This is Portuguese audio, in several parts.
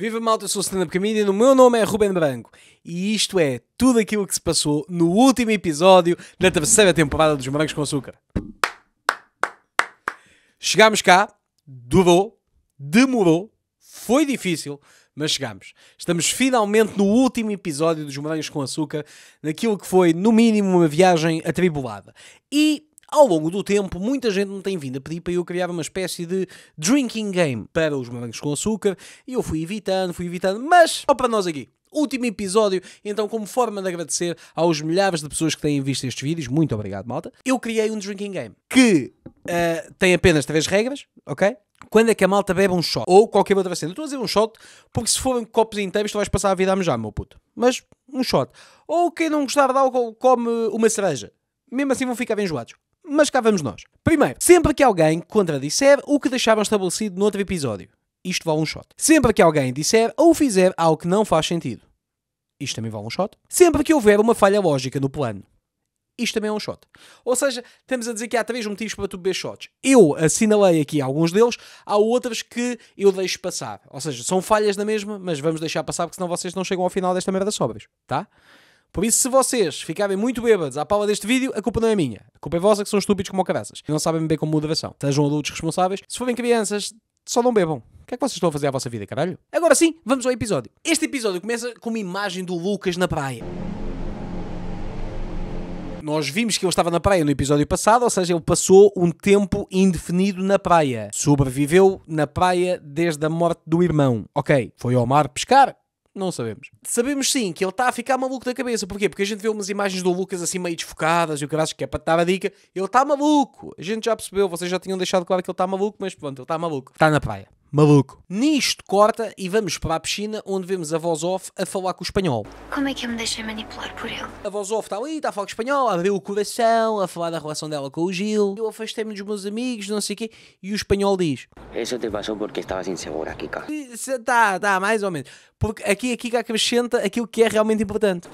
Viva malta, eu sou o Stand-Up Comedian, o meu nome é Ruben Branco e isto é tudo aquilo que se passou no último episódio da terceira temporada dos Morangos com Açúcar. Chegámos cá, durou, demorou, foi difícil, mas chegámos. Estamos finalmente no último episódio dos Morangos com Açúcar, naquilo que foi, no mínimo, uma viagem atribulada. E ao longo do tempo, muita gente me tem vindo a pedir para eu criar uma espécie de drinking game para os morangos com açúcar e eu fui evitando, fui evitando, mas ó para nós aqui. Último episódio, então, como forma de agradecer aos milhares de pessoas que têm visto estes vídeos, muito obrigado, malta. Eu criei um drinking game que uh, tem apenas três regras, ok? Quando é que a malta bebe um shot? Ou qualquer outra cena. Estou a dizer um shot porque se forem copos inteiros tu vais passar a vida a mejar, meu puto. Mas um shot. Ou quem não gostar de álcool come uma cereja. Mesmo assim vão ficar bem enjoados mas cá vamos nós. Primeiro, sempre que alguém contradisser o que deixaram estabelecido no outro episódio, isto vale um shot. Sempre que alguém disser ou fizer algo que não faz sentido, isto também vale um shot. Sempre que houver uma falha lógica no plano, isto também é um shot. Ou seja, estamos a dizer que há três motivos para tu beber shots. Eu assinalei aqui alguns deles, há outros que eu deixo passar. Ou seja, são falhas na mesma, mas vamos deixar passar porque senão vocês não chegam ao final desta merda sóbrios, tá? Por isso, se vocês ficarem muito bêbados à pala deste vídeo, a culpa não é minha. A culpa é vossa que são estúpidos como cabeças e não sabem beber com moderação. Sejam adultos responsáveis. Se forem crianças, só não bebam. O que é que vocês estão a fazer à vossa vida, caralho? Agora sim, vamos ao episódio. Este episódio começa com uma imagem do Lucas na praia. Nós vimos que ele estava na praia no episódio passado, ou seja, ele passou um tempo indefinido na praia. Sobreviveu na praia desde a morte do irmão. Ok, foi ao mar pescar, não sabemos. Sabemos sim que ele está a ficar maluco da cabeça. Porquê? Porque a gente vê umas imagens do Lucas assim meio desfocadas e o que que é para dar a dica. Ele está maluco. A gente já percebeu, vocês já tinham deixado claro que ele está maluco, mas pronto, ele está maluco. Está na praia maluco. Nisto corta e vamos para a piscina onde vemos a voz off a falar com o espanhol. Como é que eu me deixei manipular por ele? A voz off está ali, está a falar com o espanhol, a abrir o coração, a falar da relação dela com o Gil. Eu afastei-me dos meus amigos, não sei o quê, e o espanhol diz: Isso te passou porque estavas insegura, Kika. Está, está, mais ou menos. Porque aqui a Kika acrescenta aquilo que é realmente importante.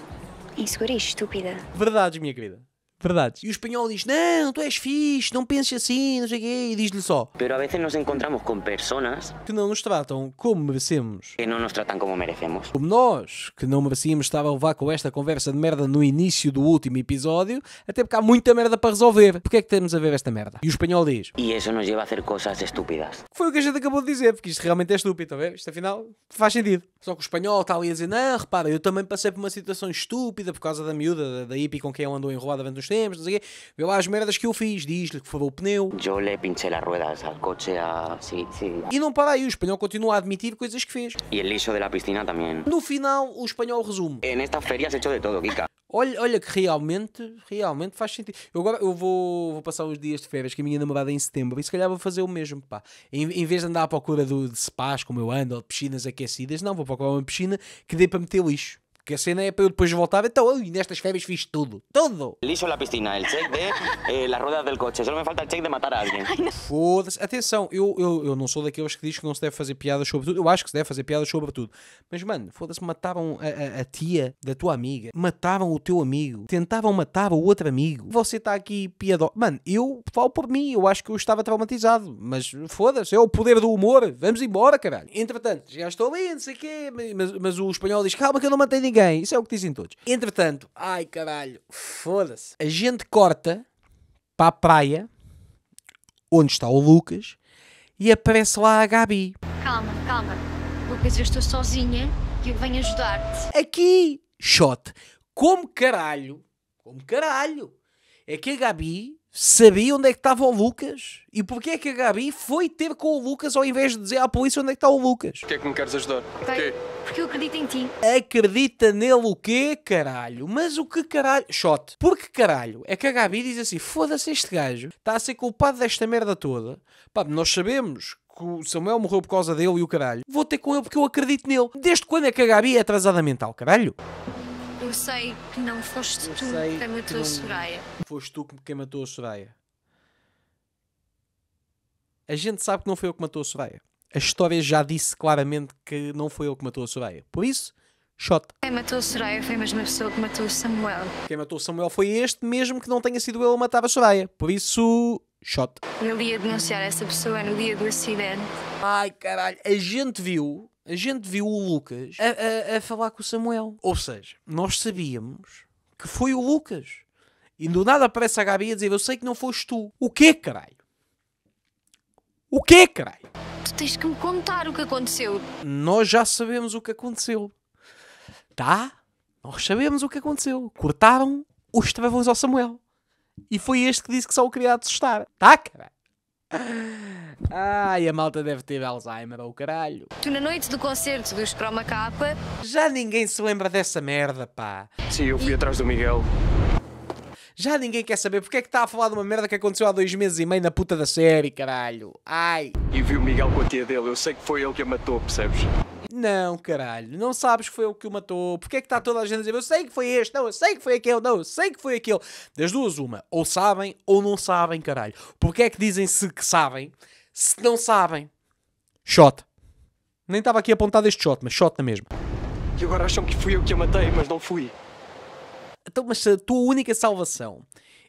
Insegura e estúpida. Verdades, minha querida. Verdades. E o espanhol diz: Não, tu és fixe, não penses assim, não sei o quê. E diz-lhe só: Pero a veces nos encontramos com pessoas que não nos tratam como merecemos. Que não nos tratam como merecemos. Como nós, que não merecíamos estar a levar com esta conversa de merda no início do último episódio, até porque há muita merda para resolver. Porquê é que temos a ver esta merda? E o espanhol diz: E isso nos leva a fazer coisas estúpidas. Foi o que a gente acabou de dizer, porque isto realmente é estúpido, está a ver? Isto afinal faz sentido. Só que o espanhol está ali a dizer: Não, repara, eu também passei por uma situação estúpida por causa da miúda, da, da hippie com quem eu andou enrolado durante uns tempos conhecemos, não sei o quê. Vê lá as merdas que eu fiz, diz-lhe que furou o pneu. Eu le pinchei as ruedas ao coche, a... sim, sim. E não para aí, o espanhol continua a admitir coisas que fez. E o lixo da piscina também. No final, o espanhol resume. En esta feria se hecho de todo, Kika. Olha, olha que realmente, realmente faz sentido. Eu agora eu vou, vou passar uns dias de férias que a minha namorada em setembro e se calhar vou fazer o mesmo, pá. Em, em vez de andar à procura do, de spas como eu ando ou de piscinas aquecidas, não, vou procurar uma piscina que dê para meter lixo. Porque a cena é para eu depois voltar, então, e nestas férias fiz tudo, tudo. Lixo na piscina, o cheque de eh, las ruedas del coche, só me falta o cheque de matar a alguém. Foda-se, atenção, eu, eu, eu não sou daqueles que diz que não se deve fazer piadas sobre tudo, eu acho que se deve fazer piadas sobre tudo. Mas mano, foda-se, matavam a, a, a, tia da tua amiga, matavam o teu amigo, tentavam matar o outro amigo. Você está aqui piado Mano, eu falo por mim, eu acho que eu estava traumatizado, mas foda-se, é o poder do humor, vamos embora, caralho. Entretanto, já estou ali, não sei o quê, mas, mas o espanhol diz, calma que eu não matei ninguém ninguém. Isso é o que dizem todos. Entretanto, ai caralho, foda-se. A gente corta para a praia, onde está o Lucas, e aparece lá a Gabi. Calma, calma. Lucas, eu estou sozinha e eu venho ajudar-te. Aqui, shot. Como caralho, como caralho, é que a Gabi sabia onde é que estava o Lucas e porque é que a Gabi foi ter com o Lucas ao invés de dizer à polícia onde é que está o Lucas. Porquê é que me queres ajudar? Porquê? porque eu acredito em ti. Acredita nele o quê, caralho? Mas o que caralho? Shot. Porque caralho? É que a Gabi diz assim: foda-se este gajo, está a ser culpado desta merda toda. Pá, nós sabemos que o Samuel morreu por causa dele e o caralho. Vou ter com ele porque eu acredito nele. Desde quando é que a Gabi é atrasada mental, caralho? Eu sei que não foste eu tu quem matou que a Soraya. Foste tu quem matou a Soraya. A gente sabe que não foi eu que matou a Soraya a história já disse claramente que não foi ele que matou a Soraya. Por isso, shot. Quem matou a Soraya foi a mesma pessoa que matou o Samuel. Quem matou o Samuel foi este, mesmo que não tenha sido ele a matar a Soraya. Por isso, shot. Ele ia denunciar essa pessoa no dia do acidente. Ai caralho, a gente viu, a gente viu o Lucas a, a, a falar com o Samuel. Ou seja, nós sabíamos que foi o Lucas. E do nada aparece a Gabi a dizer: Eu sei que não foste tu. O quê, caralho? O quê, caralho? tens que me contar o que aconteceu. Nós já sabemos o que aconteceu. Tá? Nós sabemos o que aconteceu. Cortaram os travões ao Samuel. E foi este que disse que só o queria assustar. Tá, cara? Ai, a malta deve ter Alzheimer ou oh, caralho. Tu na noite do concerto dos Chroma Capa. Já ninguém se lembra dessa merda, pá. Sim, eu fui e... atrás do Miguel. Já ninguém quer saber porque é que está a falar de uma merda que aconteceu há dois meses e meio na puta da série, caralho. Ai. E vi o Miguel com a tia dele, eu sei que foi ele que a matou, percebes? Não, caralho, não sabes que foi o que o matou. Porque é que está toda a gente a dizer eu sei que foi este, não, eu sei que foi aquele, não, eu sei que foi aquele. Das duas, uma, ou sabem ou não sabem, caralho. Porque é que dizem-se que sabem se não sabem? Shot. Nem estava aqui apontado este shot, mas shot na mesma. E agora acham que fui eu que a matei, mas não fui. Então, mas a tua única salvação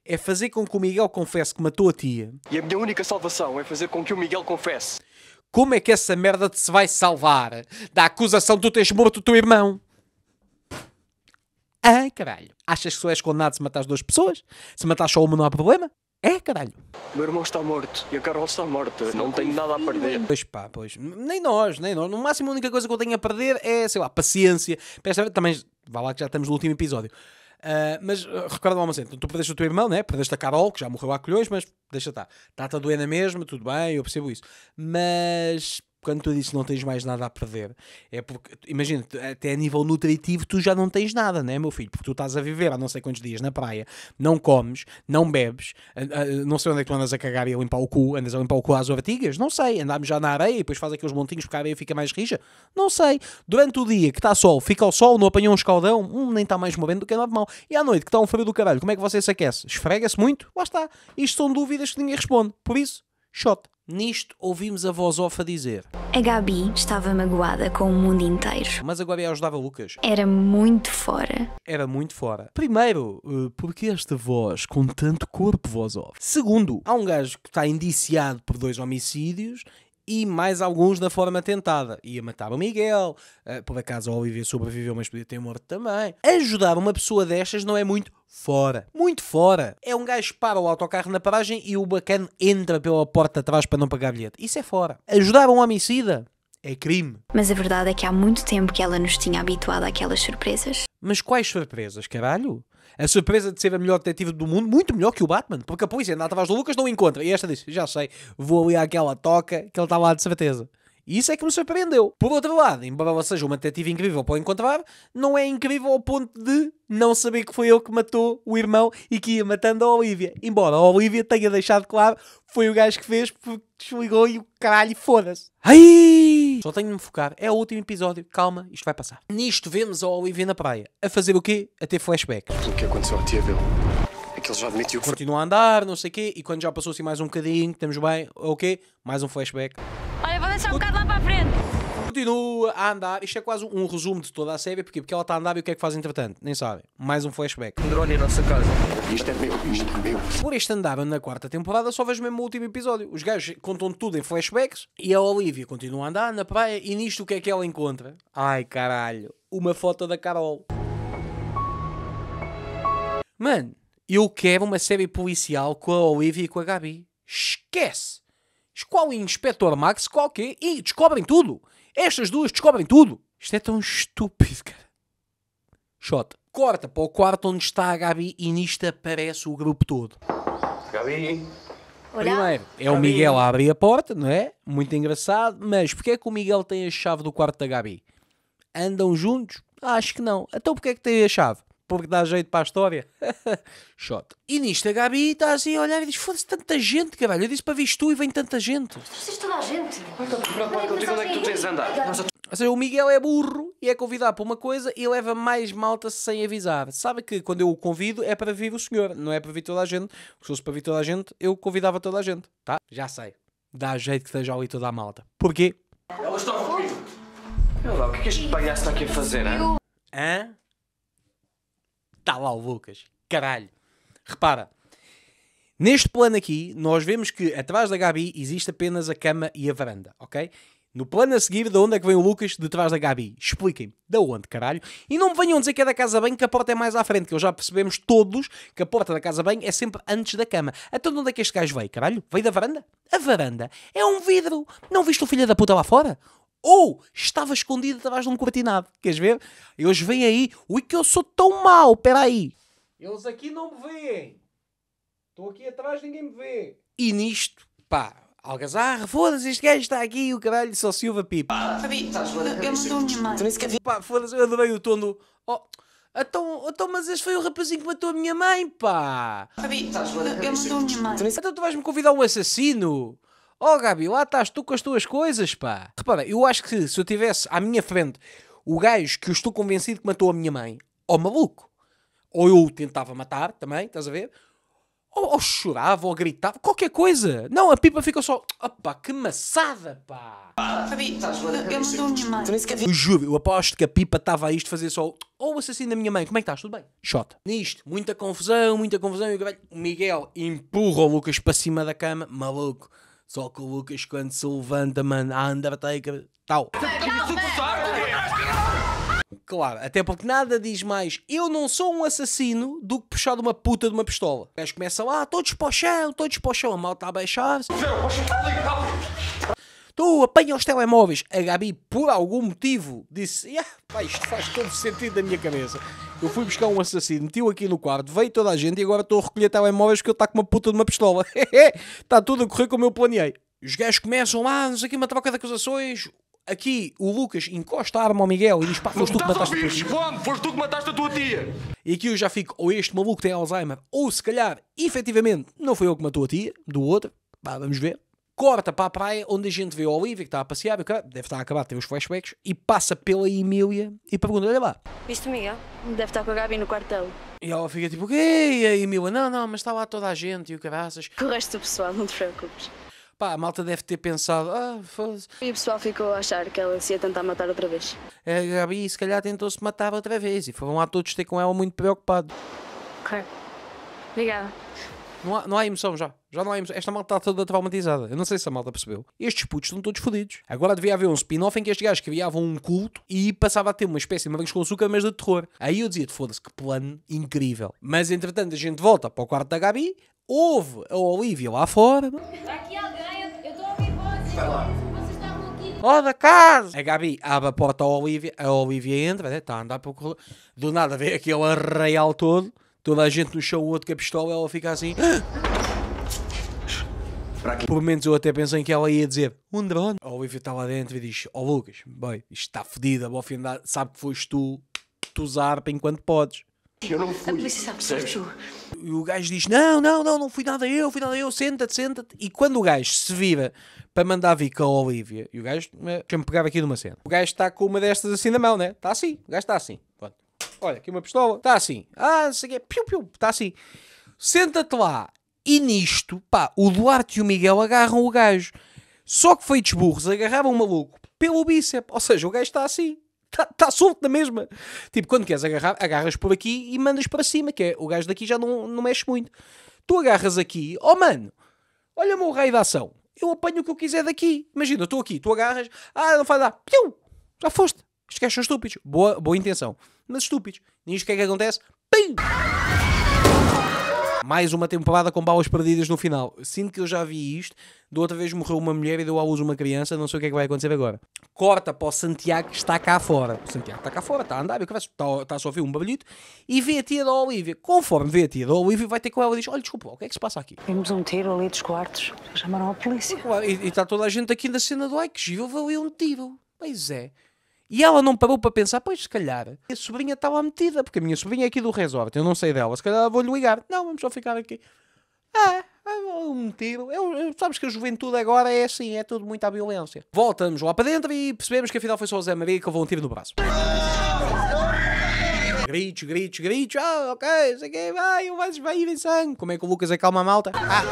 é fazer com que o Miguel confesse que matou a tia. E a minha única salvação é fazer com que o Miguel confesse. Como é que essa merda te se vai salvar da acusação de tu teres morto o teu irmão? Ah, caralho. Achas que só és condenado se matares duas pessoas? Se matares só uma não há problema? É, caralho. Meu irmão está morto e a Carol está morta. Não, não tenho nada a perder. Pois pá, pois. Nem nós, nem nós. No máximo a única coisa que eu tenho a perder é, sei lá, paciência. também, vá lá que já estamos no último episódio. Uh, mas uh, recorda-me uma cena. Então, tu perdeste o teu irmão, né? Perdeste a Carol, que já morreu há colhões, mas deixa estar. Está-te a doer na mesma, tudo bem, eu percebo isso. Mas quando tu dizes que não tens mais nada a perder, é porque, imagina, até a nível nutritivo tu já não tens nada, né, meu filho? Porque tu estás a viver há não sei quantos dias na praia, não comes, não bebes, não sei onde é que tu andas a cagar e a limpar o cu, andas a limpar o cu às ortigas, não sei, andamos já na areia e depois faz aqueles montinhos porque a areia fica mais rija, não sei. Durante o dia que está sol, fica ao sol, não apanhou um escaldão, hum, nem está mais movendo do que é normal. E à noite que está um frio do caralho, como é que você se aquece? Esfrega-se muito? Lá está. Isto são dúvidas que ninguém responde. Por isso, shot. Nisto ouvimos a voz off a dizer: A Gabi estava magoada com o mundo inteiro. Mas a Gabi ajudava Lucas. Era muito fora. Era muito fora. Primeiro, eh, porque esta voz com tanto corpo voz off? Segundo, há um gajo que está indiciado por dois homicídios e mais alguns na forma tentada. Ia matar o Miguel, eh, por acaso o Olivier sobreviveu, mas podia ter morto também. Ajudar uma pessoa destas não é muito fora. Muito fora. É um gajo que para o autocarro na paragem e o bacana entra pela porta atrás para não pagar bilhete. Isso é fora. Ajudar um homicida é crime. Mas a verdade é que há muito tempo que ela nos tinha habituado àquelas surpresas. Mas quais surpresas, caralho? a surpresa de ser a melhor detetive do mundo, muito melhor que o Batman, porque a polícia anda atrás do Lucas não encontra. E esta diz: Já sei, vou ali àquela toca que ele está lá de certeza. E isso é que me surpreendeu. Por outro lado, embora ela seja uma detetive incrível para encontrar, não é incrível ao ponto de não saber que foi eu que matou o irmão e que ia matando a Olivia. Embora a Olivia tenha deixado claro foi o gajo que fez, porque desligou e o caralho, foda-se. Ai! Só tenho de me focar. É o último episódio. Calma, isto vai passar. Nisto vemos a Olivia na praia. A fazer o quê? A ter flashbacks. O que aconteceu à tia Bill? É que ele já admitiu que... Continua a andar, não sei o quê. E quando já passou assim mais um bocadinho, estamos bem, ok? Mais um flashback. Olha, vou deixar um bocado lá para a frente continua a andar. Isto é quase um resumo de toda a série, porque, porque ela está a andar e o que é que faz entretanto? Nem sabem. Mais um flashback. Um drone em nossa casa. Isto é meu, isto é meu. Por este andar na quarta temporada, só vejo mesmo o último episódio. Os gajos contam tudo em flashbacks e a Olivia continua a andar na praia e nisto o que é que ela encontra? Ai caralho, uma foto da Carol. Mano, eu quero uma série policial com a Olivia e com a Gabi. Esquece! Qual o Inspetor Max, qual quê? E descobrem tudo! Estas duas descobrem tudo. Isto é tão estúpido, cara. Shot. Corta para o quarto onde está a Gabi e nisto aparece o grupo todo. Gabi. Olá. Primeiro, é Gabi. o Miguel a abrir a porta, não é? Muito engraçado. Mas porquê é que o Miguel tem a chave do quarto da Gabi? Andam juntos? Acho que não. Então porquê é que tem a chave? porque dá jeito para a história. Shot. E nisto a Gabi está assim a olhar e diz: Foda-se, tanta gente, caralho. Eu disse para vir tu e vem tanta gente. Vocês toda a gente. Preocupado então, onde é que tu tens andado? Ou seja, o Miguel é burro e é convidado para uma coisa e leva mais malta sem avisar. Sabe que quando eu o convido é para vir o senhor, não é para vir toda a gente. Se fosse para vir toda a gente, eu convidava toda a gente, tá? Já sei. Dá jeito que esteja ali toda a malta. Porquê? Elas estão a Olha lá, o que é que este palhaço está aqui a fazer, hein? Hã? está lá o Lucas. Caralho. Repara. Neste plano aqui, nós vemos que atrás da Gabi existe apenas a cama e a varanda, ok? No plano a seguir, de onde é que vem o Lucas? De trás da Gabi. Expliquem-me. Da onde, caralho? E não me venham dizer que é da casa bem que a porta é mais à frente, que eu já percebemos todos que a porta da casa bem é sempre antes da cama. Então de onde é que este gajo veio, caralho? Veio da varanda? A varanda é um vidro. Não viste o filho da puta lá fora? Ou estava escondido atrás de um cortinado. Queres ver? E hoje vem aí. Ui, que eu sou tão mau. Peraí. Eles aqui não me veem. Estou aqui atrás, ninguém me vê. E nisto, pá, Algazarra, foda-se, este gajo está aqui, o caralho, só Silva Pipa. Fabi, eu mudou minha mãe. Tu nem sequer vi. Pá, foda-se, eu adorei o tom do. Oh, então, então, mas este foi o rapazinho que matou a minha mãe, pá. Fabi, eu minha mãe. Então tu vais-me convidar um assassino? Oh Gabi, lá estás tu com as tuas coisas, pá. Repara, eu acho que se eu tivesse à minha frente o gajo que eu estou convencido que matou a minha mãe, oh, maluco, ou eu o tentava matar também, estás a ver? Ou, ou, chorava, ou gritava, qualquer coisa. Não, a pipa fica só, opá, que maçada, pá. Fabi, eu matou a minha mãe. Eu juro, eu aposto que a pipa estava a isto fazer só, ou oh, o assassino da minha mãe, como é que estás? Tudo bem? Shot. Nisto, muita confusão, muita confusão. E o Miguel empurra o Lucas para cima da cama, maluco. Só que o Lucas, quando se levanta, mano, ah, a Undertaker, tal. Claro, até porque nada diz mais eu não sou um assassino do que puxar de uma puta de uma pistola. Mas começa lá, ah, todos para o chão, todos para o chão, a malta a baixar-se tu apanha os telemóveis. A Gabi, por algum motivo, disse: yeah, pá, isto faz todo sentido na minha cabeça. Eu fui buscar um assassino, meti-o aqui no quarto, veio toda a gente e agora estou a recolher telemóveis porque eu estou com uma puta de uma pistola. Está tudo a correr como eu planeei. Os gajos começam lá, nos aqui uma troca de acusações. Aqui o Lucas encosta a arma ao Miguel e diz: Pá, foste tu que mataste a tua tia. Foste tu que mataste a tua tia. E aqui eu já fico: ou este maluco tem Alzheimer, ou se calhar, efetivamente, não foi eu que matou a tia, do outro. Pá, vamos ver corta para a praia onde a gente vê a Olivia que está a passear, deve estar a acabar de ter os flashbacks, e passa pela Emília e pergunta: Olha lá. Viste o Miguel? Deve estar com a Gabi no quartel. E ela fica tipo: Ei, a Emília, não, não, mas está lá toda a gente e o caraças. Com o resto do pessoal, não te preocupes. Pá, a malta deve ter pensado, ah, foda-se. E o pessoal ficou a achar que ela se ia tentar matar outra vez. A Gabi, se calhar, tentou-se matar outra vez e foram lá todos ter com ela muito preocupado. Ok. Obrigada. Não há, não há emoção já. Já não há emoção. Esta malta está toda traumatizada. Eu não sei se a malta percebeu. Estes putos estão todos fodidos. Agora devia haver um spin-off em que estes gajos criavam um culto e passava a ter uma espécie de morangos com açúcar, mas de terror. Aí eu dizia-te, foda-se, que plano incrível. Mas entretanto a gente volta para o quarto da Gabi, ouve a Olivia lá fora. Está aqui alguém, eu estou a ouvir vozes. Vai Oh, da casa! A Gabi abre a porta à Olivia, a Olivia entra, está né? Tá a andar o corredor. Do nada vê aquele arraial todo toda a gente no chão o outro com a pistola, ela fica assim. Ah! Por momentos eu até pensei que ela ia dizer um drone. A Olivia está lá dentro e diz: Ó oh, Lucas, bem, isto está fodido, a Bofiandar sabe que foste tu, tu zarpa enquanto podes. Eu não fui. A polícia sabe que foste tu. E o gajo diz: Não, não, não, não fui nada eu, fui nada eu, senta-te, senta-te. E quando o gajo se vira para mandar vir com a Olivia, e o gajo, eh, deixa-me pegar aqui numa cena, o gajo está com uma destas assim na mão, né? Está assim, o gajo está assim. Pronto. Olha, aqui uma pistola. Está assim. Ah, não sei o quê. Piu, piu. Está assim. Senta-te lá. E nisto, pá, o Duarte e o Miguel agarram o gajo. Só que foi de burros, agarravam o maluco pelo bíceps. Ou seja, o gajo está assim. Está tá solto na mesma. Tipo, quando queres agarrar, agarras por aqui e mandas para cima, que é o gajo daqui já não, não mexe muito. Tu agarras aqui, oh mano, olha-me o raio da ação. Eu apanho o que eu quiser daqui. Imagina, eu estou aqui, tu agarras, ah, não faz lá, já foste. Estes gajos são estúpidos. Boa, boa intenção mas estúpidos. Nisto o que é que acontece? Pim! Mais uma temporada com balas perdidas no final. Sinto que eu já vi isto. Da outra vez morreu uma mulher e deu à luz uma criança. Não sei o que é que vai acontecer agora. Corta para o Santiago que está cá fora. O Santiago está cá fora, está a andar, está, está a só ouvir um barulhito. E vê a tia da Olivia. Conforme vê a tia da Olivia, vai ter com ela e diz: Olha, desculpa, o que é que se passa aqui? Vimos um tiro ali dos quartos. Chamaram a polícia. E, e está toda a gente aqui na cena do Ai, que giro, valeu um tiro. Pois é. E ela não parou para pensar, pois se calhar a sobrinha está lá metida, porque a minha sobrinha é aqui do resort, eu não sei dela, se calhar vou-lhe ligar. Não, vamos só ficar aqui. Ah, um tiro. Eu, eu, sabes que a juventude agora é assim, é tudo muita violência. Voltamos lá para dentro e percebemos que afinal foi só o Zé Maria que levou um tiro no braço gritos, gritos, gritos, ah, ok, sei que, vai, vais, vai ir em sangue. Como é que o Lucas acalma a malta? Ah,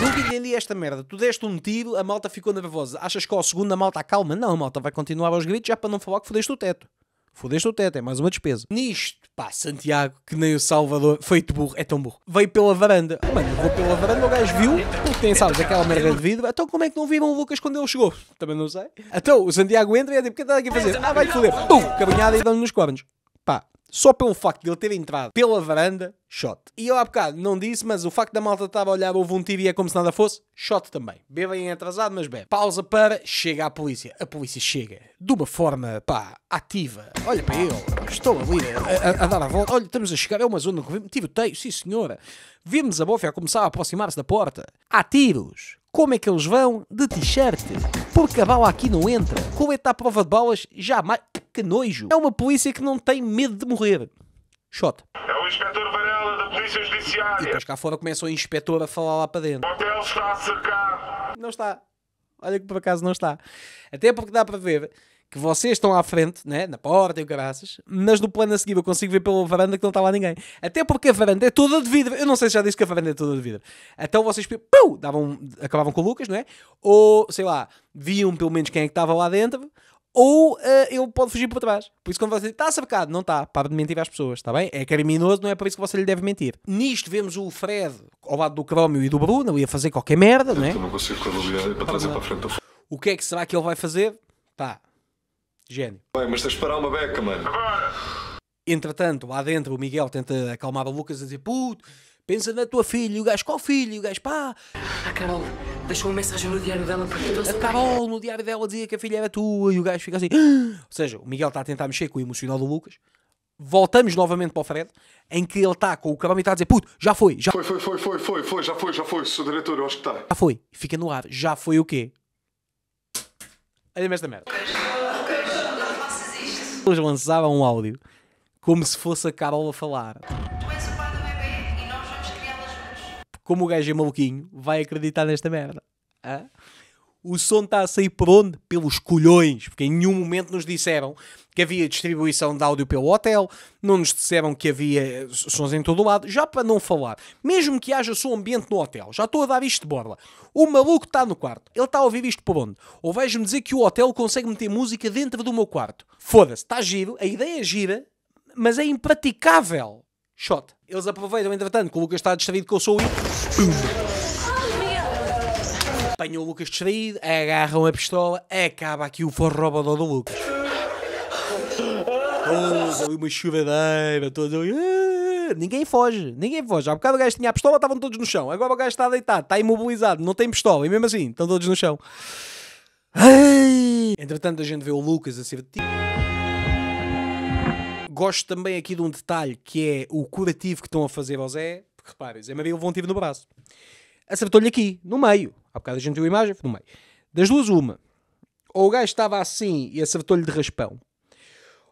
nunca entendi esta merda. Tu deste um tiro, a malta ficou nervosa. Achas que ao segundo a malta acalma? Não, a malta vai continuar aos gritos, já para não falar que fodeste o teto. Fodeste o teto, é mais uma despesa. Nisto, pá, Santiago, que nem o Salvador, feito burro, é tão burro. Veio pela varanda. Oh, mano, vou pela varanda, o gajo viu, tem, sabes, aquela merda de vidro. Então como é que não viram o Lucas quando ele chegou? Também não sei. Então o Santiago entra e é tipo, o que é está aqui a fazer? Ah, vai foder. Pum, caminhada e dão-lhe nos cornos. Pá, só pelo facto de ele ter entrado pela varanda, shot. E eu há bocado não disse, mas o facto da malta estar a olhar, houve um tiro e é como se nada fosse, shot também. Bebem atrasado, mas bebe. Pausa para, chega a polícia. A polícia chega de uma forma, pá, ativa. Olha para eu, estou ali a, a, a dar a volta. Olha, estamos a chegar, é uma zona que tive teio, sim senhora. Vimos a bofia a começar a aproximar-se da porta. Há tiros. Como é que eles vão? De t-shirt. Porque a bala aqui não entra. está à prova de balas, jamais. Que nojo. É uma polícia que não tem medo de morrer. Shot. É o inspetor Varela da Polícia Judiciária. E depois cá fora começa o inspetor a falar lá para dentro. O hotel está cercado. Não está. Olha que por acaso não está. Até porque dá para ver que vocês estão à frente, né? na porta e o caraças, mas no plano a seguir eu consigo ver pela varanda que não está lá ninguém. Até porque a varanda é toda de vidro. Eu não sei se já disse que a varanda é toda de vidro. Então vocês pum, davam, acabavam com o Lucas, não é? Ou, sei lá, viam pelo menos quem é que estava lá dentro, ou uh, ele pode fugir para trás. Por isso, quando você está cercado, não está, para de mentir às pessoas, está bem? É criminoso, não é por isso que você lhe deve mentir. Nisto vemos o Fred ao lado do Crómio e do Bruno, ia fazer qualquer merda, não é? Eu não consigo quando para trazer para a frente. O que é que será que ele vai fazer? Pá, tá. Gênio. mas tens de parar uma beca, mano. Entretanto, lá dentro o Miguel tenta acalmar o Lucas a dizer: puto, pensa na tua filha. o gajo, qual filho? o gajo, pá. A ah, Carol deixou uma mensagem no diário dela para que A Carol no diário dela dizia que a filha era tua. E o gajo fica assim. Ou seja, o Miguel está a tentar mexer com o emocional do Lucas. Voltamos novamente para o Fred, em que ele está com o cabelo e está a dizer: puto, já foi, já Foi, foi, foi, foi, foi, foi, já foi, já foi, sou diretor, eu acho que está. já foi. Fica no ar, já foi o quê? Olha-me da merda pessoas lançavam um áudio como se fosse a Carol a falar. Tu és o pai do bebê e nós vamos criá-la juntos. Como o gajo é maluquinho, vai acreditar nesta merda. Hã? o som está a sair por onde? Pelos colhões, porque em nenhum momento nos disseram que havia distribuição de áudio pelo hotel, não nos disseram que havia sons em todo o lado, já para não falar, mesmo que haja som ambiente no hotel, já estou a dar isto de borla. O maluco está no quarto, ele está a ouvir isto por onde? Ou vais-me dizer que o hotel consegue meter música dentro do meu quarto? Foda-se, está giro, a ideia é gira, mas é impraticável. Shot. Eles aproveitam, entretanto, que o Lucas está distraído com o som e apanham o Lucas distraído, agarram a pistola, acaba aqui o forrobodó do Lucas. Todos uma chuvadeira, todos ali. Ah", ninguém foge, ninguém foge. Há bocado o gajo tinha a pistola, estavam todos no chão. Agora o gajo está deitado, está imobilizado, não tem pistola e mesmo assim estão todos no chão. Ai. Entretanto, a gente vê o Lucas a ser gosto também aqui de um detalhe que é o curativo que estão a fazer ao Zé. Porque reparem, Zé Maria levou um tiro no braço. Acertou-lhe aqui, no meio. Há bocado a gente viu a imagem, foi do meio. Das duas, uma. Ou o gajo estava assim e acertou-lhe de raspão.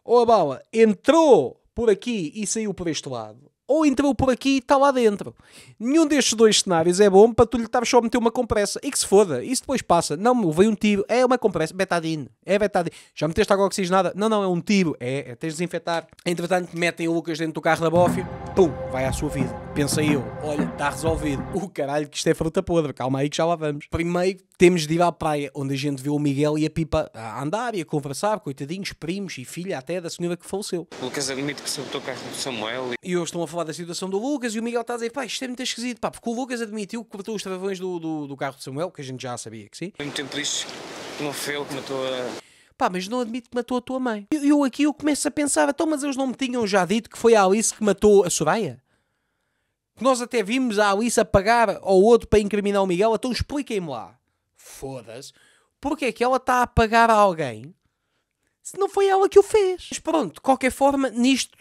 Ou a bala entrou por aqui e saiu por este lado ou entrou por aqui e está lá dentro. Nenhum destes dois cenários é bom para tu lhe estares só a meter uma compressa. E que se foda, isso depois passa. Não, veio um tiro, é uma compressa, betadine, é betadine. Já meteste água oxigenada? Não, não, é um tiro, é, é tens de desinfetar. Entretanto, metem o Lucas dentro do carro da bófia, pum, vai à sua vida. Pensei eu, olha, está resolvido. O caralho, que isto é fruta podre, calma aí que já lá vamos. Primeiro temos de ir à praia, onde a gente viu o Miguel e a Pipa a andar e a conversar, coitadinhos, primos e filha até da senhora que faleceu. O Lucas admite que sabotou o carro do Samuel. E... hoje estão a falar da situação do Lucas e o Miguel está a dizer, pá, isto é muito esquisito, pá, porque o Lucas admitiu que cortou os travões do, do, do, carro do Samuel, que a gente já sabia que sim. Ao mesmo tempo diz que não foi ele que matou a... Pá, mas não admite que matou a tua mãe. Eu, eu aqui eu começo a pensar, então, mas eles não me tinham já dito que foi a Alice que matou a Soraya? Nós até vimos a Alice apagar ao outro para incriminar o Miguel, então expliquem-me lá foda-se, porque é que ela está a pagar a alguém se não foi ela que o fez? Mas pronto, de qualquer forma, nisto.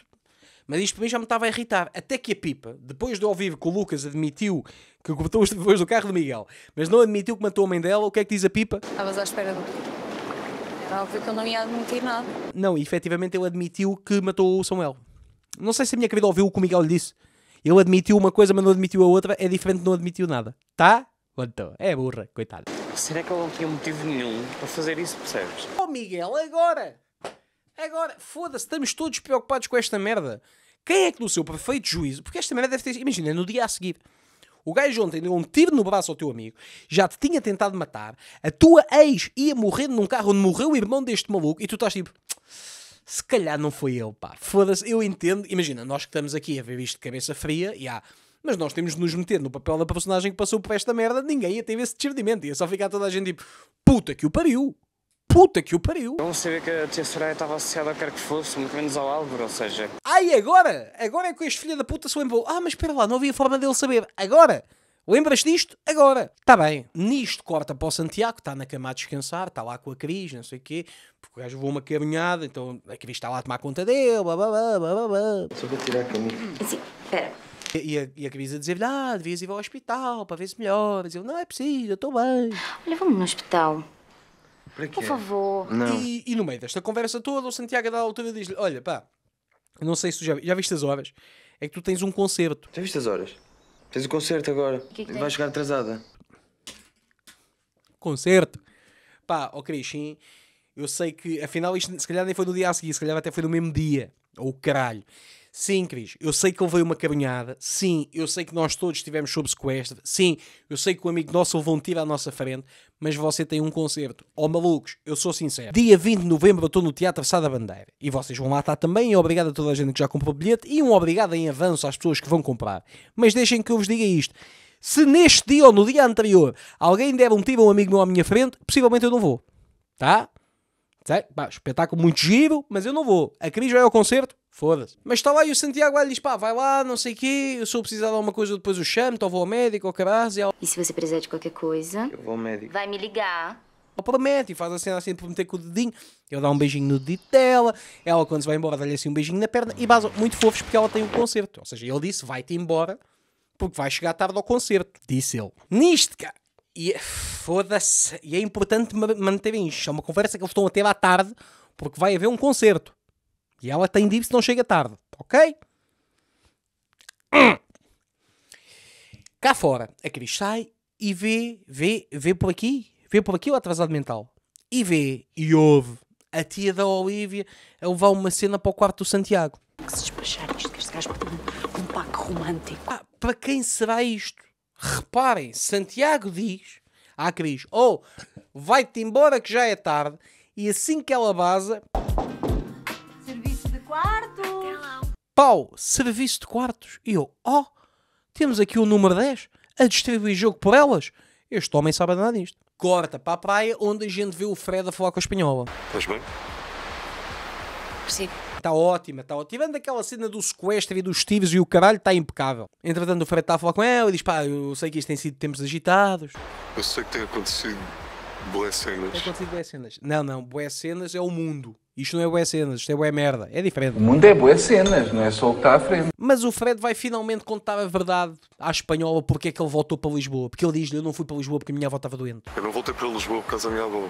Mas isto para mim já me estava a irritar. Até que a Pipa, depois de ouvir que o Lucas admitiu que cortou os depois do carro de Miguel, mas não admitiu que matou a mãe dela, o que é que diz a Pipa? Estavas à espera do quê? óbvio que eu não ia admitir nada. Não, efetivamente ele admitiu que matou o Samuel. Não sei se a minha querida ouviu o que o Miguel lhe disse. Ele admitiu uma coisa, mas não admitiu a outra. É diferente de não admitiu nada. Tá? Então, é burra, coitada. Será que ele não tinha motivo nenhum para fazer isso, percebes? Oh Miguel, agora! Agora, foda-se, estamos todos preocupados com esta merda. Quem é que no seu perfeito juízo, porque esta merda deve ter, imagina, no dia a seguir, o gajo ontem deu um tiro no braço ao teu amigo, já te tinha tentado matar, a tua ex ia morrer num carro onde morreu o irmão deste maluco e tu estás tipo. Se calhar não foi ele, pá. Foda-se, eu entendo. Imagina, nós que estamos aqui a ver isto de cabeça fria e há. Mas nós temos de nos meter no papel da personagem que passou por esta merda, ninguém ia ter esse discernimento, ia só ficar toda a gente tipo, puta que o pariu, puta que o pariu. Eu não sabia que a tia Soraya estava associada a quer que fosse, muito menos ao Álvaro, ou seja... Ai, agora? Agora é que este filho da puta se lembrou. Ah, mas espera lá, não havia forma dele saber. Agora? Lembras disto? Agora. Está bem. Nisto corta para o Santiago, está na cama a descansar, está lá com a Cris, não sei o quê, porque o gajo levou uma caminhada, então a Cris está lá a tomar conta dele, blá blá blá blá blá. Só vou tirar a camisa. Sim, espera. E a, e a Cris a lhe ah, devias ir ao hospital para ver se melhor, Eu, não é preciso, eu estou bem. Olha, vamos no hospital. Por favor. Não. E, e no meio desta conversa toda, o Santiago, a dada altura, diz-lhe, olha, pá, não sei se tu já, já viste as horas, é que tu tens um concerto. Já viste as horas? Tens o um concerto agora. Que é que Vais chegar atrasada. Concerto? Pá, ó oh Cris, sim. Eu sei que, afinal, isto se calhar nem foi no dia a seguir, se calhar até foi no mesmo dia. Ou oh, caralho. Sim, Cris, eu sei que houve uma caminhada. Sim, eu sei que nós todos estivemos sob sequestro. Sim, eu sei que o amigo nosso houve um tiro à nossa frente. Mas você tem um concerto. Oh, malucos, eu sou sincero. Dia 20 de novembro eu estou no Teatro Sá da Bandeira. E vocês vão lá estar também. obrigado a toda a gente que já comprou bilhete. E um obrigado em avanço às pessoas que vão comprar. Mas deixem que eu vos diga isto. Se neste dia ou no dia anterior alguém der um tiro a um amigo meu à minha frente, possivelmente eu não vou. Tá? Certo? Pá, espetáculo muito giro, mas eu não vou. A Cris vai ao concerto, foda-se. Mas está lá e o Santiago ele diz: pá, vai lá, não sei o quê, eu sou precisar de alguma coisa, depois o chamo, então vou ao médico, ou caralho. E, ao... e se você precisar de qualquer coisa, eu vou ao médico. Vai me ligar. Ela promete e faz a cena assim de prometer com o dedinho. Eu dá um beijinho no dedito dela. Ela, quando se vai embora, dá-lhe assim um beijinho na perna. E basam muito fofos porque ela tem um concerto. Ou seja, ele disse: vai-te embora porque vai chegar tarde ao concerto. Disse ele. Nisto, cara. E é, foda-se. E é importante manterem isto. É uma conversa que eles estão a ter à tarde, porque vai haver um concerto. E ela tem de ir se não chega tarde. Ok? Hum. Cá fora, a Cris sai e vê, vê, vê por aqui, vê por aqui o atrasado mental. E vê e ouve a tia da Olivia a levar uma cena para o quarto do Santiago. Que se despachar isto, que este gajo um, um paco romântico. Ah, para quem será isto? Reparem, Santiago diz à Cris: ou oh, vai-te embora que já é tarde, e assim que ela vaza. Serviço de quartos! Pau, serviço de quartos! E eu: oh, temos aqui o número 10 a distribuir jogo por elas? Este homem sabe nada disto. Corta para a praia onde a gente vê o Fred a falar com a espanhola. Estás bem? Sim está ótima, está ótima. Tirando aquela cena do sequestro e dos Steves e o caralho, está impecável. Entretanto, o Fred está a falar com ela e diz: pá, eu sei que isto tem sido tempos agitados. Eu sei que tem acontecido boas cenas. Tem acontecido boas cenas. Não, não, boas cenas é o mundo. Isto não é boas cenas, isto é boa merda. É diferente. O mundo é boas cenas, não é só o que está à frente. Mas o Fred vai finalmente contar a verdade à espanhola porque é que ele voltou para Lisboa. Porque ele diz-lhe: eu não fui para Lisboa porque a minha avó estava doente. Eu não voltei para Lisboa por causa da minha avó.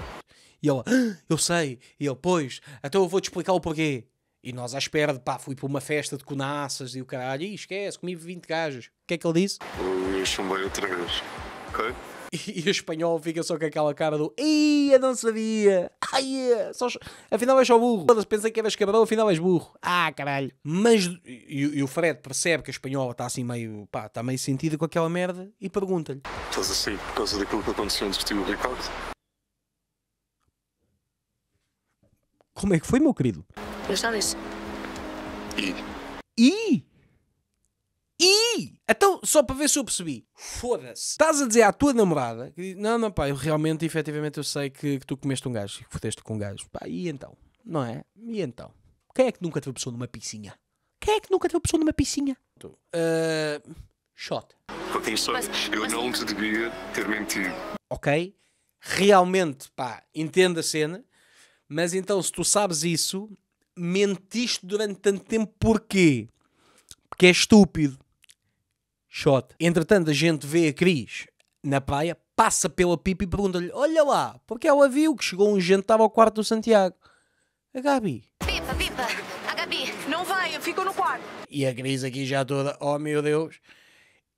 E ela, ah, eu sei. E ele, pois, então eu vou-te explicar o porquê. E nós à espera de pá, fui para uma festa de conaças e o caralho, e esquece, comi 20 gajos. O que é que ele disse? Eu chumbei outra vez. Ok? E, o espanhol fica só com aquela cara do Ia, não sabia! Ai, é, só, afinal és só burro. Pensei que eras cabrão, afinal és burro. Ah, caralho. Mas e, e o Fred percebe que a espanhola está assim meio, pá, está meio sentida com aquela merda e pergunta-lhe: Estás assim por causa daquilo que aconteceu entre ti e o Ricardo? Como é que foi, meu querido? Eu já disse. E? E? Então, só para ver se eu percebi. Foda-se. Estás a dizer à tua namorada que não, não, pá, eu realmente, efetivamente, eu sei que, que tu comeste um gajo e que fodeste com um gajo. Pá, e então? Não é? E então? Quem é que nunca teve pessoa numa piscinha? Quem é que nunca teve pessoa numa piscinha? Tu. Uh, shot. Isso, eu não te devia ter mentido. Ok? Realmente, pá, entendo a cena. Mas então, se tu sabes isso, mentiste durante tanto tempo porquê? Porque é estúpido. Shot. Entretanto, a gente vê a Cris na praia, passa pela pipa e pergunta-lhe: Olha lá, porque ela é viu que chegou um gente que estava ao quarto do Santiago. A Gabi. Pipa, pipa, a Gabi, não vai, eu fico no quarto. E a Cris aqui já toda: Oh meu Deus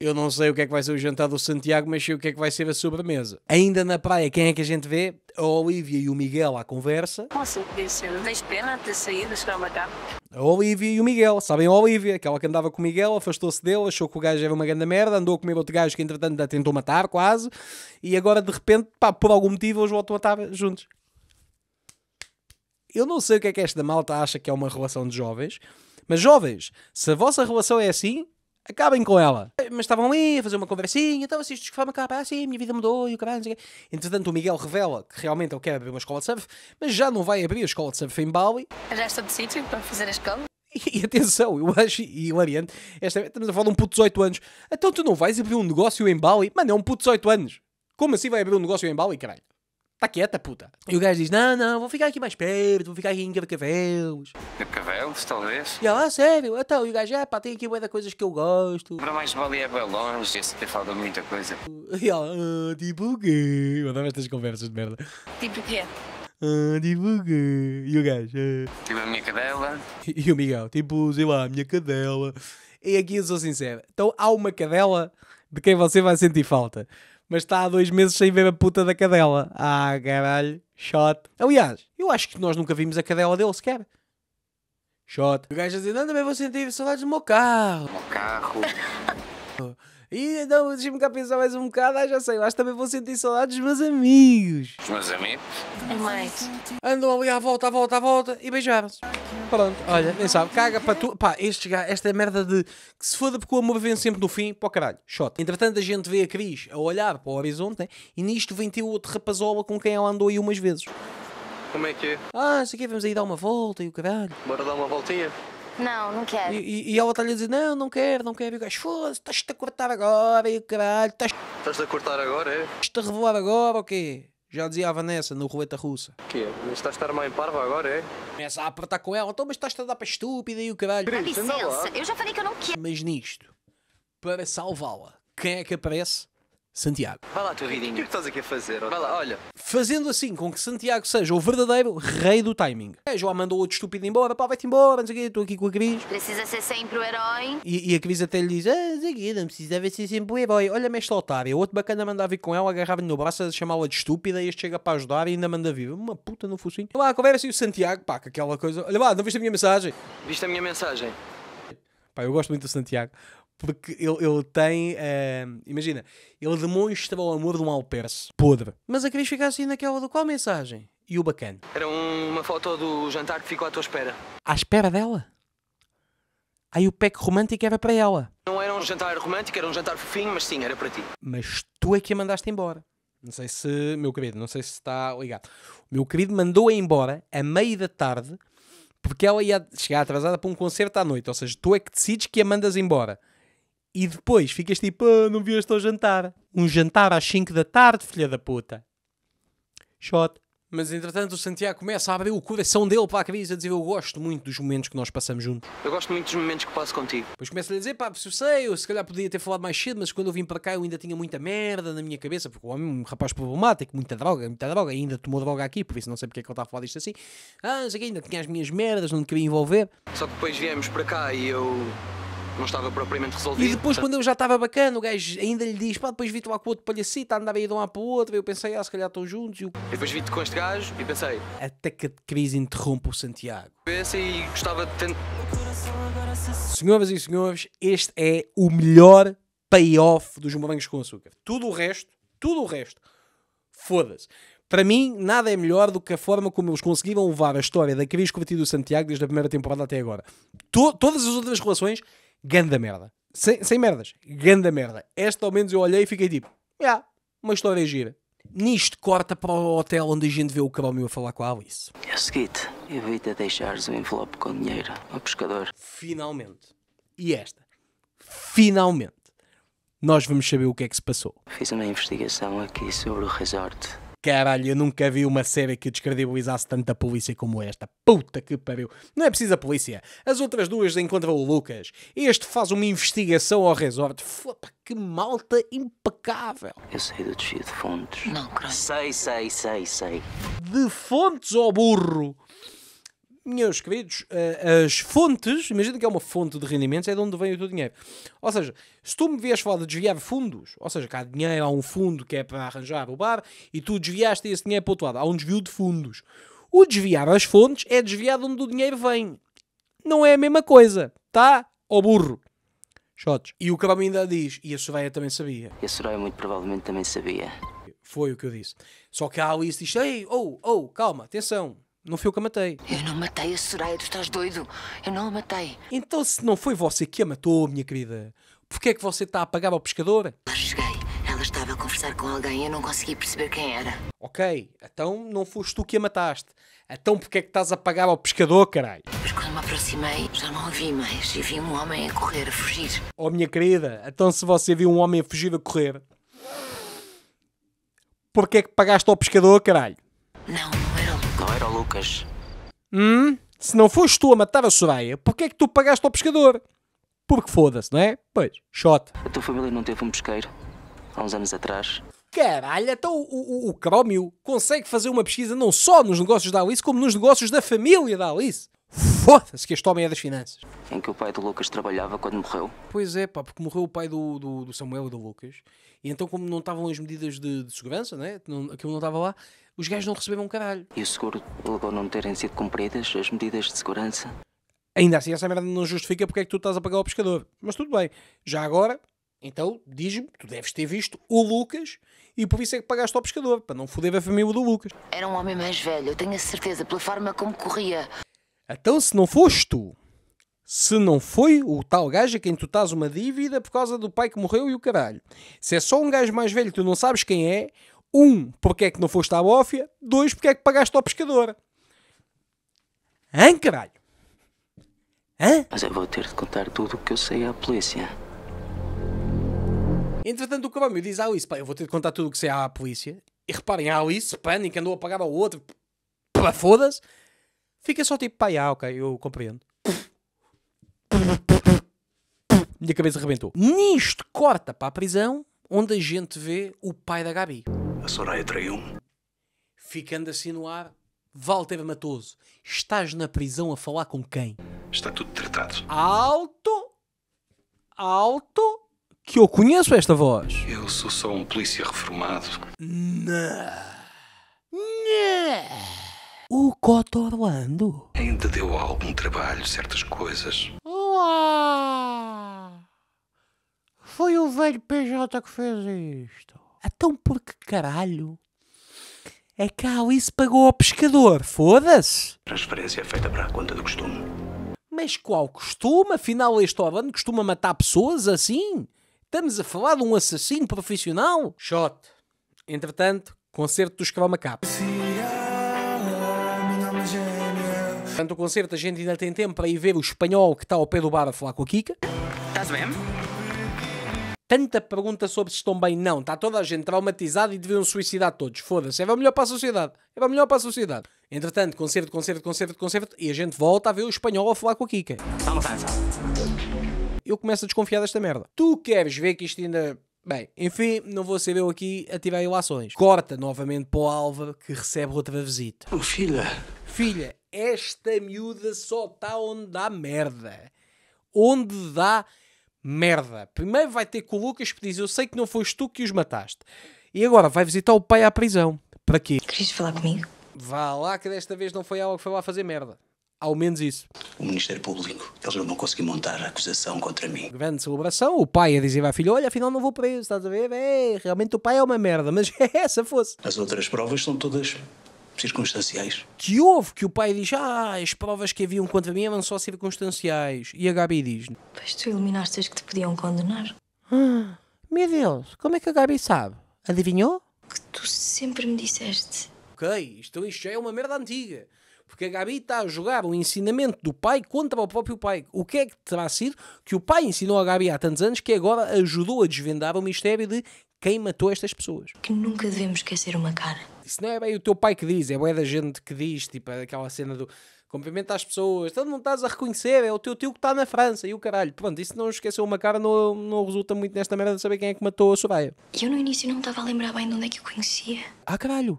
eu não sei o que é que vai ser o jantar do Santiago, mas sei o que é que vai ser a sobremesa. Ainda na praia, quem é que a gente vê? A Olivia e o Miguel à conversa. Nossa, não tens pena de ter saído, chegar A Olivia e o Miguel, sabem a Olivia, aquela que andava com o Miguel, afastou-se dele, achou que o gajo era uma grande merda, andou a comer outro gajo que entretanto a tentou matar quase, e agora de repente, pá, por algum motivo eles voltam a estar juntos. Eu não sei o que é que esta malta acha que é uma relação de jovens, mas jovens, se a vossa relação é assim, Acabem com ela. Mas estavam ali a fazer uma conversinha, então assim que fama acaba, ah sim, minha vida mudou e o caralho, não sei o quê. Entretanto o Miguel revela que realmente ele quer abrir uma escola de surf, mas já não vai abrir a escola de surf em Bali. Arrasta de sítio para fazer a escola. E, e atenção, eu acho hilariante, esta estamos a falar de um puto de 18 anos. Então tu não vais abrir um negócio em Bali? Mano, é um puto de 18 anos. Como assim vai abrir um negócio em Bali, caralho? Está quieta, puta. E o gajo diz: Não, não, vou ficar aqui mais perto, vou ficar aqui em Cavelos. cabelos talvez? E ela, ah, sério? Então, e o gajo, é pá, tem aqui uma de coisas que eu gosto. Para mais vale é bem longe, esse te falado muita coisa. E ela, ah, tipo o quê? Eu adoro estas conversas de merda. Tipo o quê? Ah, tipo quê? E o gajo? Ah. Tipo a minha cadela. E, e o Miguel, tipo, sei lá, a minha cadela. E aqui eu sou sincero. Então há uma cadela de quem você vai sentir falta mas está há dois meses sem ver a puta da cadela. Ah, caralho, shot. Aliás, eu acho que nós nunca vimos a cadela dele sequer. Shot. O gajo a dizer, não, também vou sentir saudades do meu carro. O meu carro. E não, deixa-me cá pensar mais um bocado, ah, já sei, acho que também vou sentir saudades dos meus amigos. Os meus amigos? É mais. Andam ali à volta, à volta, à volta e beijaram-se. Pronto, olha, nem sabe, caga para tu. Pá, este, esta merda de que se foda porque o amor vem sempre no fim, para caralho, shot. Entretanto, a gente vê a Cris a olhar para o horizonte né? e nisto vem ter outro rapazola com quem ela andou aí umas vezes. Como é que é? Ah, isso aqui vamos aí dar uma volta e o caralho. Bora dar uma voltinha? Não, não quero. E, e, e a outra lhe diz, não, não quero, não quero. E o gajo, foda-se, estás-te a cortar agora, e o caralho, estás... te a cortar agora, é? Estás-te a revoar agora, o quê? Já dizia a Vanessa no Roleta Russa. Que quê? Mas estás a estar mais em parva agora, é? Começa a apertar com ela, então mas estás-te a dar para estúpida e o caralho. Dá licença, eu já falei que eu não quero. Mas nisto, para salvá-la, quem é que aparece? Santiago. Vai lá, tua vidinha. O que, é que estás aqui a fazer? Vai lá, olha. Fazendo assim com que Santiago seja o verdadeiro rei do timing. É, já mandou outro estúpido embora, pá, vai-te embora, não sei o quê, estou aqui com a Cris. Precisa ser sempre o herói. E, e a Cris até lhe diz, ah, não sei ver se precisava ser sempre o herói. Olha-me esta o outro bacana mandava vir com ela, agarrava-lhe no braço, a chamá-la de estúpida, e este chega para ajudar e ainda manda vir. Uma puta no focinho. Olha lá, conversa e o Santiago, pá, com aquela coisa. Olha lá, não viste a minha mensagem? Viste a minha mensagem? Pá, eu gosto muito do Santiago. Porque ele, ele tem. Uh, imagina, ele demonstra o amor de um alperce podre. Mas a Cris fica assim naquela do qual mensagem? E o bacana. Era uma foto do jantar que ficou à tua espera. À espera dela? Aí o pack romântico era para ela. Não era um jantar romântico, era um jantar fofinho, mas sim, era para ti. Mas tu é que a mandaste embora. Não sei se, meu querido, não sei se está ligado. O meu querido mandou-a embora a meio da tarde porque ela ia chegar atrasada para um concerto à noite. Ou seja, tu é que decides que a mandas embora. E depois ficas tipo, ah, não vieste ao jantar. Um jantar às 5 da tarde, filha da puta. Shot. Mas entretanto o Santiago começa a abrir o coração dele para a Cris a dizer eu gosto muito dos momentos que nós passamos juntos. Eu gosto muito dos momentos que passo contigo. Depois começa a dizer pá, se eu sei, eu se calhar podia ter falado mais cedo, mas quando eu vim para cá eu ainda tinha muita merda na minha cabeça, porque o homem é um rapaz problemático, muita droga, muita droga, ainda tomou droga aqui, por isso não sei porque é que ele está a falar disto assim. Ah, não sei que, ainda tinha as minhas merdas, não me queria envolver. Só que depois viemos para cá e eu não estava propriamente resolvido. E depois, quando eu já estava bacana, o gajo ainda lhe diz: pá, depois vi-te lá com outro palhacito, andava aí de um lado para o outro. Eu pensei: ah, se calhar estão juntos. E, eu... depois vi-te com este gajo e pensei: até que a crise interrompe o Santiago. Esse e gostava de tentar. Senhoras e senhores, este é o melhor payoff dos morangos com açúcar. Tudo o resto, tudo o resto, foda-se. Para mim, nada é melhor do que a forma como eles conseguiram levar a história da crise cometida do Santiago desde a primeira temporada até agora. To todas as outras relações Ganda merda. Sem, sem merdas. Ganda merda. Esta ao menos eu olhei e fiquei tipo, yeah, uma história gira. Nisto corta para o hotel onde a gente vê o Crómio a falar com a Alice. É o seguinte, evita deixares o envelope com dinheiro ao pescador. Finalmente. E esta? Finalmente. Nós vamos saber o que é que se passou. Fiz uma investigação aqui sobre o resort caralho, eu nunca vi uma série que descredibilizasse tanta polícia como esta. Puta que pariu. Não é preciso a polícia. As outras duas encontram o Lucas. Este faz uma investigação ao resort. Fopa, que malta impecável. Eu sei do desfio de fontes. Não, creio. Sei, sei, sei, sei. De fontes ao burro meus queridos, eh, as fontes, imagina que é uma fonte de rendimentos, é de onde vem o teu dinheiro. Ou seja, se tu me vês falar de desviar fundos, ou seja, que há dinheiro, há um fundo que é para arranjar o bar, e tu desviaste esse dinheiro para o outro lado, há um desvio de fundos. O desviar as fontes é desviar de onde o dinheiro vem. Não é a mesma coisa, tá? Ó burro. Shots. E o que ainda diz, e a Soraya também sabia. E a Soraya muito provavelmente também sabia. Foi o que eu disse. Só que a Alice diz, ei, oh, oh, calma, atenção não fui eu que a matei. Eu não matei a Soraya, tu estás doido? Eu não a matei. Então, se não foi você que a matou, minha querida, porquê é que você está a pagar ao pescador? Eu cheguei, ela estava a conversar com alguém e eu não consegui perceber quem era. Ok, então não foste tu que a mataste. Então porquê é que estás a pagar ao pescador, caralho? Mas quando me aproximei, já não a vi mais e vi um homem a correr, a fugir. Oh, minha querida, então se você viu um homem a fugir, a correr, porquê é que pagaste ao pescador, caralho? Não, Lucas. Hum? Se não foste tu a matar a Soraya, porquê é que tu pagaste ao pescador? Porque foda-se, não é? Pois, shot. A tua família não teve um pesqueiro? Há uns anos atrás. Caralho, então o, o, o Crómio consegue fazer uma pesquisa não só nos negócios da Alice, como nos negócios da família da Alice. Foda-se que este homem é das finanças. Em que o pai do Lucas trabalhava quando morreu? Pois é, pá, porque morreu o pai do, do, do Samuel e do Lucas. E então, como não estavam as medidas de, de segurança, né? aquilo não estava lá, os gajos não receberam um caralho. E o seguro levou não terem sido cumpridas as medidas de segurança? Ainda assim, essa merda não justifica porque é que tu estás a pagar ao pescador. Mas tudo bem. Já agora, então, diz-me, tu deves ter visto o Lucas e por isso é que pagaste ao pescador, para não foder a família do Lucas. Era um homem mais velho, eu tenho a certeza, pela forma como corria. Então, se não foste tu, se não foi o tal gajo a quem tu estás uma dívida por causa do pai que morreu e o caralho, se é só um gajo mais velho que tu não sabes quem é, um, porque é que não foste à bófia? Dois, porque é que pagaste ao pescador? Hã, caralho? Hã? Mas eu vou ter de contar tudo o que eu sei à polícia. Entretanto, o me diz à Alice: pá, eu vou ter de contar tudo o que sei à polícia. E reparem, a Alice, pânico, andou a pagar ao outro. Pá, foda-se. Fica só tipo, pá, ah, ok, eu compreendo. Minha cabeça arrebentou. Nisto corta para a prisão, onde a gente vê o pai da Gabi a Soraya traiu -me. Ficando assim no ar, Walter Matoso, estás na prisão a falar com quem? Está tudo tratado. Alto! Alto! Que eu conheço esta voz. Eu sou só um polícia reformado. Não. Não. O Coto Orlando. Ainda deu algum trabalho, certas coisas. Uau! Foi o velho PJ que fez isto. Então por que caralho? É que a Alice pagou ao pescador, foda-se! Transferência feita para a conta do costume. Mas qual costume? Afinal, este Orlando costuma matar pessoas assim? Estamos a falar de um assassino profissional? Shot. Entretanto, concerto dos Chroma Cap. Durante o concerto a gente ainda tem tempo para ir ver o espanhol que está ao pé do bar a falar com a Kika. Estás bem? tanta pergunta sobre se estão bem. Não, está toda a gente traumatizada e deviam suicidar todos. Foda-se, é o melhor para a sociedade. É o melhor para a sociedade. Entretanto, concerto, concerto, concerto, concerto, e a gente volta a ver o espanhol a falar com a Kika. Vamos avançar. Então. Eu começo a desconfiar desta merda. Tu queres ver que isto ainda. Bem, enfim, não vou ser eu aqui a tirar ilações. Corta novamente para o Álvaro que recebe outra visita. Oh, filha. Filha, esta miúda só está onde dá merda. Onde dá merda. Primeiro vai ter com o Lucas que diz: Eu sei que não foste tu que os mataste. E agora vai visitar o pai à prisão. Para quê? Querias falar comigo? Vá lá que desta vez não foi ela que foi lá fazer merda. Ao menos isso. O Ministério Público, eles não vão conseguir montar a acusação contra mim. Grande celebração, o pai a dizer à filha: Olha, afinal não vou preso, estás a ver? Ei, é, realmente o pai é uma merda, mas é essa fosse. As outras provas são todas circunstanciais. Que houve, que o pai diz, ah, as provas que haviam contra mim eram só circunstanciais. E a Gabi diz... Pois tu eliminaste as que te podiam condenar. Ah, meu Deus, como é que a Gabi sabe? Adivinhou? Que tu sempre me disseste. Ok, isto, isto já é uma merda antiga. Porque a Gabi está a jogar o ensinamento do pai contra o próprio pai. O que é que terá sido que o pai ensinou a Gabi há tantos anos que agora ajudou a desvendar o mistério de quem matou estas pessoas? Que nunca devemos esquecer uma cara. Isso não é bem o teu pai que diz, é bem da gente que diz, tipo, aquela cena do cumprimento as pessoas, então não estás a reconhecer, é o teu tio que está na França e o caralho. Pronto, isso não esqueceu uma cara, não, não resulta muito nesta merda de saber quem é que matou a Soraya. Eu no início não estava a lembrar bem de onde é que o conhecia. Ah, caralho!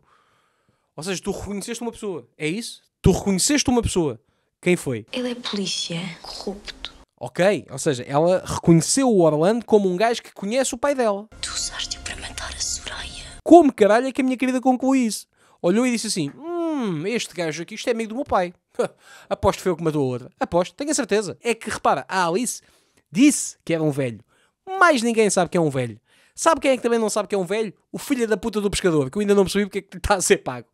Ou seja, tu reconheceste uma pessoa, é isso? Tu reconheceste uma pessoa. Quem foi? Ele é polícia, corrupto. Ok, ou seja, ela reconheceu o Orlando como um gajo que conhece o pai dela. Tu usaste como caralho é que a minha querida conclui isso? Olhou e disse assim: Hum, este gajo aqui, isto é amigo do meu pai. Aposto que foi eu que matou a outra. Aposto, tenho a certeza. É que repara, a Alice disse que era um velho. Mais ninguém sabe que é um velho. Sabe quem é que também não sabe que é um velho? O filho da puta do pescador, que eu ainda não percebi porque é que está a ser pago.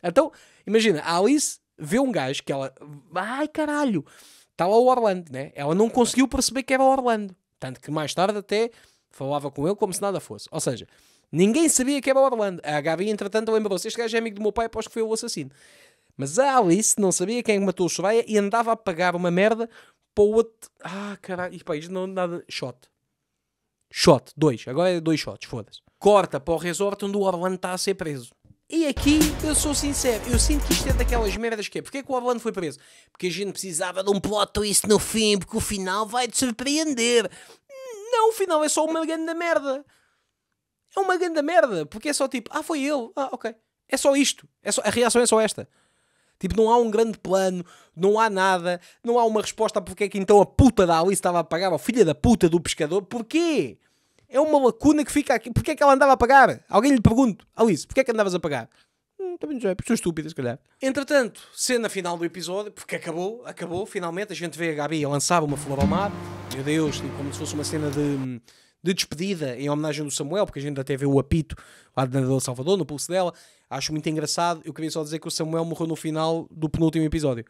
Então, imagina, a Alice vê um gajo que ela. Ai caralho! Está lá o Orlando, né? Ela não conseguiu perceber que era o Orlando. Tanto que mais tarde até falava com ele como se nada fosse. Ou seja, Ninguém sabia que é era o Orlando. A Gabi, entretanto, lembrou-se: este gajo é amigo do meu pai, após que foi o assassino. Mas a Alice não sabia quem é matou o Soraya e andava a pagar uma merda para o outro. Ah, caralho, e pá, isto não é nada. Shot. Shot, dois. Agora é dois shots, foda-se. Corta para o resort onde o Orlando está a ser preso. E aqui, eu sou sincero, eu sinto que isto é daquelas merdas que é. Porquê que o Orlando foi preso? Porque a gente precisava de um plot twist no fim, porque o final vai te surpreender. Não, o final é só uma grande merda é uma grande merda, porque é só tipo, ah, foi ele, ah, ok. É só isto, é só, a reação é só esta. Tipo, não há um grande plano, não há nada, não há uma resposta a porque é que então a puta da Alice estava a pagar, a filha da puta do pescador, porquê? É uma lacuna que fica aqui. Porquê é que ela andava a pagar? Alguém lhe pergunta, Alice, porquê é que andavas a pagar? Hum, também pessoas estúpidas, se calhar. Entretanto, cena final do episódio, porque acabou, acabou, finalmente, a gente vê a Gabi a lançar uma flor ao mar, meu Deus, tipo, como se fosse uma cena de hum, de despedida em homenagem do Samuel, porque a gente até vê o apito lá de Nadal Salvador no pulso dela. Acho muito engraçado. Eu queria só dizer que o Samuel morreu no final do penúltimo episódio.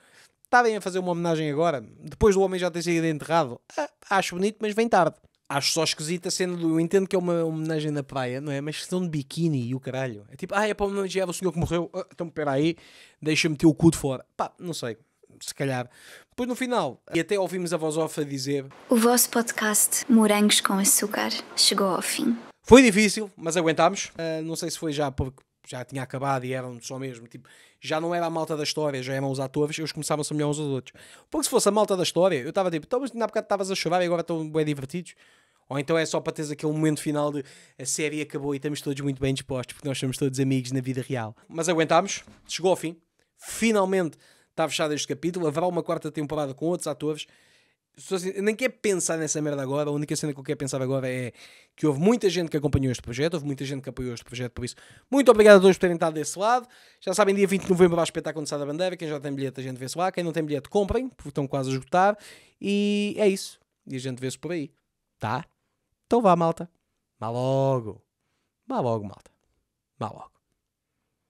Está bem a fazer uma homenagem agora, depois do homem já ter sido enterrado. Ah, acho bonito, mas vem tarde. Acho só esquisita a cena do. Eu entendo que é uma homenagem na praia, não é? Mas estão de biquíni e o caralho. É tipo, ah, é para homenagear o senhor que morreu. Ah, então pera aí, deixa-me ter o cu de fora. Pá, não sei se calhar. Depois no final, e até ouvimos a voz off a dizer: O vosso podcast Morangos com Açúcar chegou ao fim. Foi difícil, mas aguentámos. Uh, não sei se foi já porque já tinha acabado e eram só mesmo, tipo, já não era a malta da história, já eram os atores, eles começavam a semelhar uns aos outros. Porque se fosse a malta da história, eu estava tipo, então, mas na bocado estavas a chorar e agora estão bem divertidos. Ou então é só para teres aquele momento final de a série acabou e estamos todos muito bem dispostos, porque nós somos todos amigos na vida real. Mas aguentámos, chegou ao fim, finalmente está fechado este capítulo. Haverá uma quarta temporada com outros atores. Assim, nem quero pensar nessa merda agora. A única cena que eu quero pensar agora é que houve muita gente que acompanhou este projeto, houve muita gente que apoiou este projeto. Por isso, muito obrigado a todos por terem estado desse lado. Já sabem, dia 20 de novembro vai espetáculo de Sada Bandeira. Quem já tem bilhete, a gente vê-se lá. Quem não tem bilhete, comprem, porque estão quase a esgotar. E é isso. E a gente vê-se por aí. Tá? Então vá, malta. Vá logo. Vá logo, malta. Vá logo.